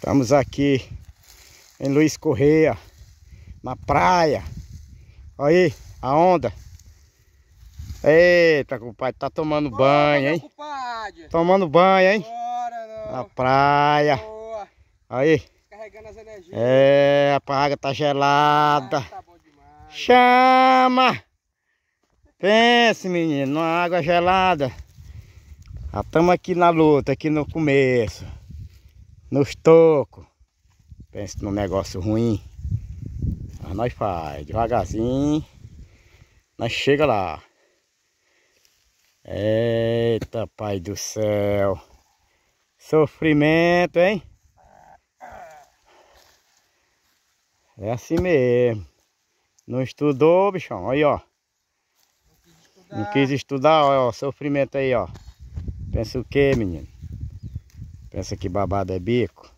Estamos aqui em Luiz Correia, na praia. Olha aí a onda. Eita, compadre, tá tomando Bora, banho, hein? Compadre. Tomando banho, hein? Bora, na praia. Boa. Aí. Carregando as energias. É, a praia tá gelada. Ah, tá Chama! Pense, menino, na água gelada. Já estamos aqui na luta, aqui no começo nos tocos. Pensa num negócio ruim. Mas nós faz devagarzinho. Nós chega lá. Eita, pai do céu. Sofrimento, hein? É assim mesmo. Não estudou, bichão. Aí, ó. Não quis estudar, Não quis estudar ó, ó. Sofrimento aí, ó. Pensa o quê, menino? Pensa que babado é bico?